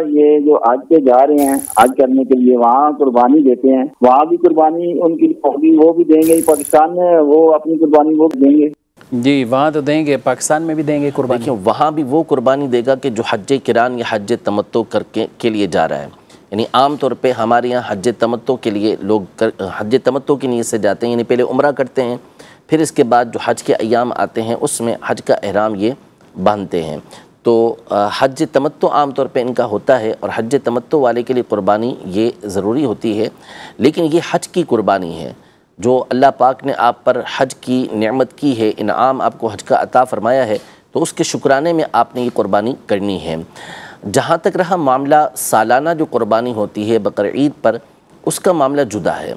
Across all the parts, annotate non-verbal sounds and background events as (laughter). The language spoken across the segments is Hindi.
ये जो आज के जा रहे हैं आज करने के लिए वहाँ कुर्बानी देते हैं वहाँ भी कुर्बानी उनकी होगी वो भी देंगे पाकिस्तान में वो अपनी कुर्बानी वो देंगे जी वहाँ तो देंगे पाकिस्तान में भी देंगे कुर्बानी देखिए वहाँ भी वो कुर्बानी देगा कि जो हज किरान या हज तमत्तो करके के लिए जा रहा है यानी आम तौर पे हमारे यहाँ हज तमत्तो के लिए लोग कर हज तमत्तो की नीयत से जाते हैं यानी पहले उम्र करते हैं फिर इसके बाद जो हज के अयाम आते हैं उसमें हज का अहराम ये बांधते हैं तो हज तमत्तो तौर पे इनका होता है और हज तमत्तो वाले के लिए कुर्बानी ये ज़रूरी होती है लेकिन ये हज की कुर्बानी है जो अल्लाह पाक ने आप पर हज की नेमत की है इनाम आपको हज का अता फ़रमाया है तो उसके शुक्राने में आपने ये कुर्बानी करनी है जहाँ तक रहा मामला सालाना जो कुर्बानी होती है बकर ईद पर उसका मामला जुदा है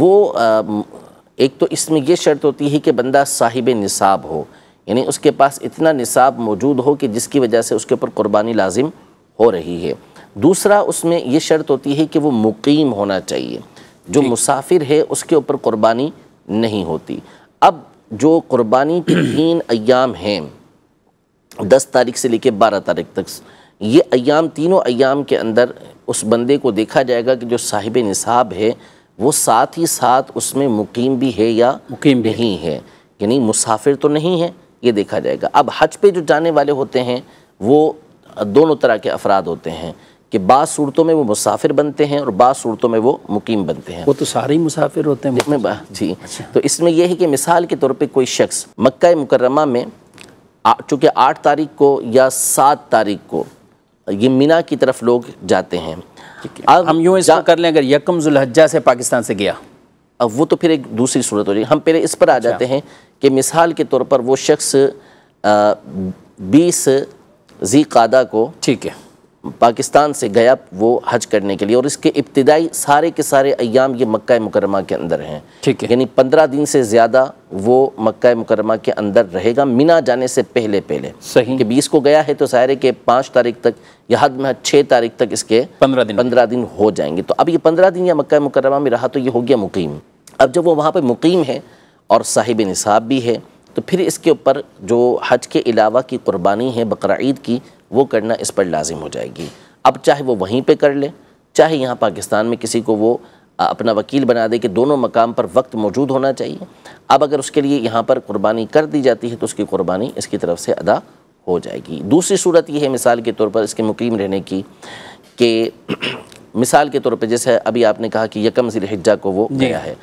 वो आ, एक तो इसमें यह शर्त होती है कि बंदा साहिब निसाब हो यानी उसके पास इतना निसाब मौजूद हो कि जिसकी वजह से उसके ऊपर कुर्बानी लाजिम हो रही है दूसरा उसमें यह शर्त होती है कि वो मुकीम होना चाहिए जो मुसाफिर है उसके ऊपर कुर्बानी नहीं होती अब जो कुर्बानी के (clears throat) तीन अयाम हैं दस तारीख से लेकर बारह तारीख तक ये अयाम तीनों अयाम के अंदर उस बंदे को देखा जाएगा कि जो साहिब निसाब है वो साथ ही साथ उसमें मुकीम भी है या मुकीम भी नहीं है यानी मुसाफिर तो नहीं है ये देखा जाएगा अब हज पे जो जाने वाले होते हैं वो दोनों तरह के अफराद होते हैं कि बास सूरतों में वो मुसाफिर बनते हैं और बाद सूरतों में वो मुकीम बनते हैं वो तो सारे ही मुसाफिर होते हैं इसमें जी अच्छा। तो इसमें यह है कि मिसाल के तौर पे कोई शख्स मक्का मुकरमा में चूँकि आठ तारीख को या सात तारीख को ये मीना की तरफ लोग जाते हैं अब हम यूँ कर लें अगर यकम जुल्हजा से पाकिस्तान से गया अब वो तो फिर एक दूसरी सूरत हो जाएगी हम पहले इस पर आ अच्छा। जाते हैं कि मिसाल के तौर पर वो शख्स बीस जी कादा को ठीक है पाकिस्तान से गया वो हज करने के लिए और इसके इब्तदाई सारे के सारे अयाम ये मक् मुकरमा के अंदर हैं ठीक है यानी पंद्रह दिन से ज़्यादा वो मक् मुकरमा के अंदर रहेगा मिना जाने से पहले पहले सही कि बीस को गया है तो सारे के पाँच तारीख तक या हद में छः तारीख तक इसके पंद्रह दिन पंद्रह दिन हो जाएंगे तो अब ये पंद्रह दिन या मक् मुकरमा में रहा तो ये हो गया मुकीम अब जब वो वहाँ पर मुकीम है और साहिब निसाब भी है तो फिर इसके ऊपर जो हज के अलावा की कुर्बानी है बकर की वो करना इस पर लाजिम हो जाएगी अब चाहे वो वहीं पे कर ले चाहे यहाँ पाकिस्तान में किसी को वो अपना वकील बना दे कि दोनों मकाम पर वक्त मौजूद होना चाहिए अब अगर उसके लिए यहाँ पर कुर्बानी कर दी जाती है तो उसकी कुर्बानी इसकी तरफ से अदा हो जाएगी दूसरी सूरत यह है मिसाल के तौर पर इसके मुकीम रहने की कि (clears throat) मिसाल के तौर पर जैसे अभी आपने कहा कि यकम जिलहिजा को वो गया है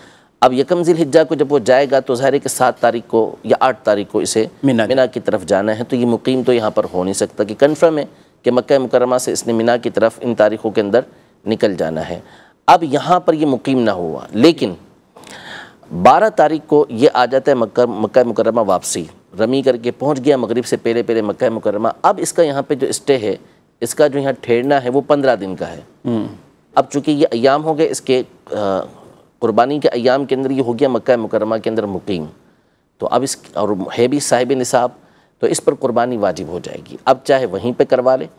अब यकम हिज्जा को जब वो जाएगा तो ज़ाहिर के सात तारीख को या आठ तारीख को इसे मिना मिना की तरफ जाना है तो ये मुकीम तो यहाँ पर हो नहीं सकता कि कन्फर्म है कि मक्का मुकरमा से इसने मिना की तरफ इन तारीख़ों के अंदर निकल जाना है अब यहाँ पर ये मुकीम ना हुआ लेकिन बारह तारीख को ये आ जाता है मक्का मक्का मुकरमा वापसी रमी करके पहुँच गया मगरब से पहले पहले मक्का मुकरमा अब इसका यहाँ पर जो स्टे है इसका जो यहाँ ठेरना है वो पंद्रह दिन का है हम्म। अब चूँकि ये अयाम हो गए इसके कुर्बानी के अयाम के अंदर ये हो गया मक्का मुकरमा के अंदर मुकीम तो अब इस और है भी साहिब निसाब तो इस पर कुर्बानी वाजिब हो जाएगी अब चाहे वहीं पर करवा ले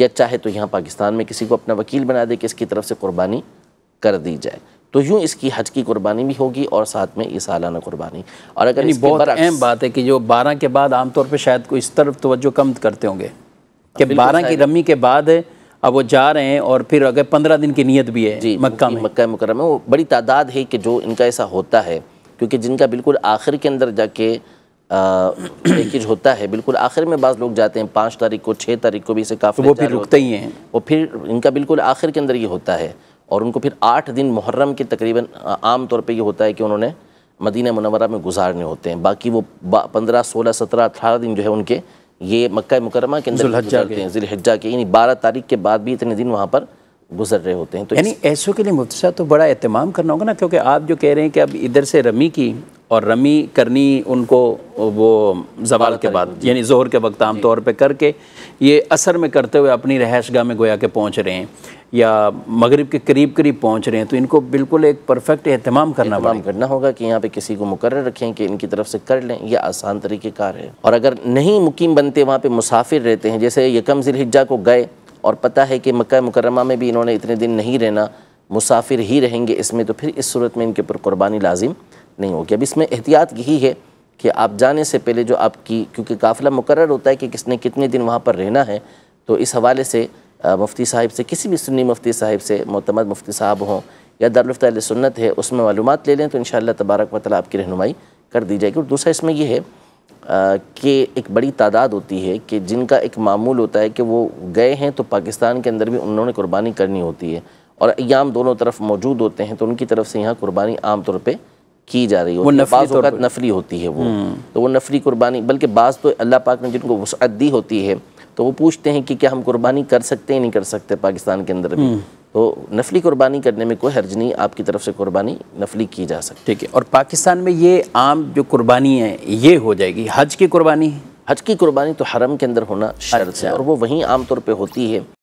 या चाहे तो यहाँ पाकिस्तान में किसी को अपना वकील बना दे कि इसकी तरफ से कुर्बानी कर दी जाए तो यूँ इसकी हज की कुर्बानी भी होगी और साथ में ये सालाना कुर्बानी और अगर बहुत अहम बात है कि जो बारह के बाद आमतौर पर शायद कोई इस तरफ तोज्जो कम करते होंगे कि बारह की रमी के बाद है अब वो जा रहे हैं और फिर अगर पंद्रह दिन की नीयत भी है जी मक्का में मक्का मुकरम में वो बड़ी तादाद है कि जो इनका ऐसा होता है क्योंकि जिनका बिल्कुल आखिर के अंदर जाके पैकेज होता है बिल्कुल आखिर में बाज़ लोग जाते हैं पाँच तारीख को छः तारीख को भी इसे काफ़ी तो वो फिर रुकते ही हैं वो फिर इनका बिल्कुल आखिर के अंदर ये होता है और उनको फिर आठ दिन मुहर्रम के तकरीबन आम तौर पे ये होता है कि उन्होंने मदीना मुनवरा में गुजारने होते हैं बाकी वो पंद्रह सोलह सत्रह अठारह दिन जो है उनके ये मक्का मुकरमा के अंदर हैं जिलहजा के यानी बारह तारीख के बाद भी इतने दिन वहाँ पर गुजर रहे होते हैं तो यानी ऐसों के लिए मुफ्त तो बड़ा अहतमाम करना होगा ना क्योंकि आप जो कह रहे हैं कि अब इधर से रमी की और रमी करनी उनको वो जवाल के बाद यानी जोहर के वक्त आमतौर पर करके ये असर में करते हुए अपनी रहायशगाह में गोया के पहुँच रहे हैं या मगरब के करीब करीब पहुँच रहे हैं तो इनको बिल्कुल एक परफेक्ट अहतमाम करना एहतमाम करना होगा कि यहाँ पे किसी को मुकर रखें कि इनकी तरफ से कर लें यह आसान तरीक़ेकार है और अगर नहीं मुकीम बनते वहाँ पर मुसाफिर रहते हैं जैसे यकम हिजा को गए और पता है कि मक् मुकरमा में भी इन्होंने इतने दिन नहीं रहना मुसाफिर ही रहेंगे इसमें तो फिर इस सूरत में इनके ऊपर कुर्बानी लाजिम नहीं होगी अब इसमें एहतियात यही है कि आप जाने से पहले जो आपकी क्योंकि काफ़िला मुकर होता है कि किसने कितने दिन वहाँ पर रहना है तो इस हवाले से मुफ्ती साहिब से किसी भी सुन्नी मुफ्ती साहिब से मतमद मुफ्ती साहब हों या दारुफ्त सुन्नत है उसमें मालूम ले लें तो इन शाला तबारक वाली आपकी रहनुमाई कर दी जाएगी और दूसरा इसमें यह है कि एक बड़ी तादाद होती है कि जिनका एक मामूल होता है कि वो गए हैं तो पाकिस्तान के अंदर भी उन्होंने कुर्बानी करनी होती है और अयाम दोनों तरफ मौजूद होते हैं तो उनकी तरफ से यहाँ कुर्बानी आम तौर पर की जा रही होती है बाज़ नफरी होती है वो हम्म। तो वो नफरी कुर्बानी बल्कि बाज़ तो अल्लाह पाक ने जिनको वसअत दी होती है तो वो पूछते हैं कि क्या हम कुर्बानी कर सकते हैं नहीं कर सकते पाकिस्तान के अंदर भी हम्म। तो नफली कुर्बानी करने में कोई हर्ज नहीं आपकी तरफ से कुर्बानी नफली की जा सकती ठीक है और पाकिस्तान में ये आम जो कुर्बानी है ये हो जाएगी हज की कुर्बानी हज की कुर्बानी तो हरम के अंदर होना शर्त है अच्छा। और वो वहीं आमतौर पर होती है